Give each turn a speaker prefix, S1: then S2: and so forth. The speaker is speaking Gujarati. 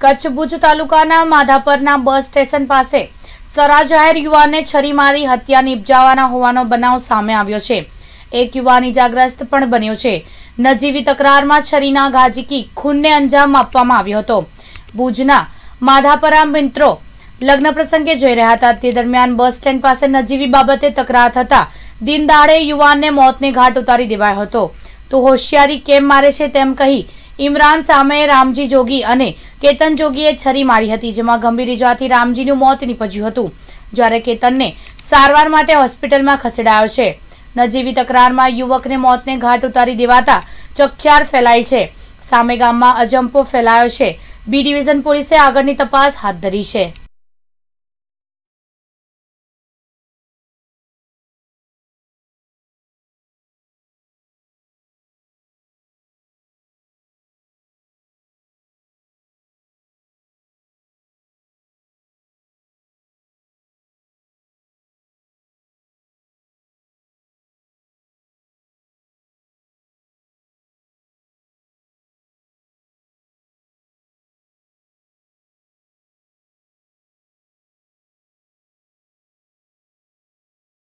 S1: કચ્છ ભુજ તાલુકાના માધાપરના બસ સ્ટેશન પાસે સરા જાહેર યુવાનને છરી મારી હત્યા નિપજાવાના હોવાનો બનાવ સામે આવ્યો છે એક યુવાન ઇજાગ્રસ્ત પણ બન્યો છે નજીવી તકરારમાં છરીના ગાજીકી ખૂનને અંજામ આપવામાં આવ્યો હતો ભુજના માધાપરા મિત્રો લગ્ન પ્રસંગે જઈ રહ્યા હતા તે દરમિયાન બસ સ્ટેન્ડ પાસે નજીવી બાબતે તકરાર થતા દિનદાડે યુવાનને મોતને ઘાટ ઉતારી દેવાયો હતો તો હોશિયારી કેમ મારે છે તેમ કહી ઇમરાન સામે રામજી જોગી અને કેતન જોગીએ છરી મારી હતી જેમાં ગંભીર ઇજાથી રામજીનું મોત નીપજ્યું હતું જ્યારે કેતનને સારવાર માટે હોસ્પિટલમાં ખસેડાયો છે નજીવી તકરારમાં યુવકને મોતને ઘાટ ઉતારી દેવાતા ચકચાર ફેલાય છે સામે ગામમાં અજંપો ફેલાયો છે બી ડિવિઝન પોલીસે આગળની તપાસ હાથ ધરી છે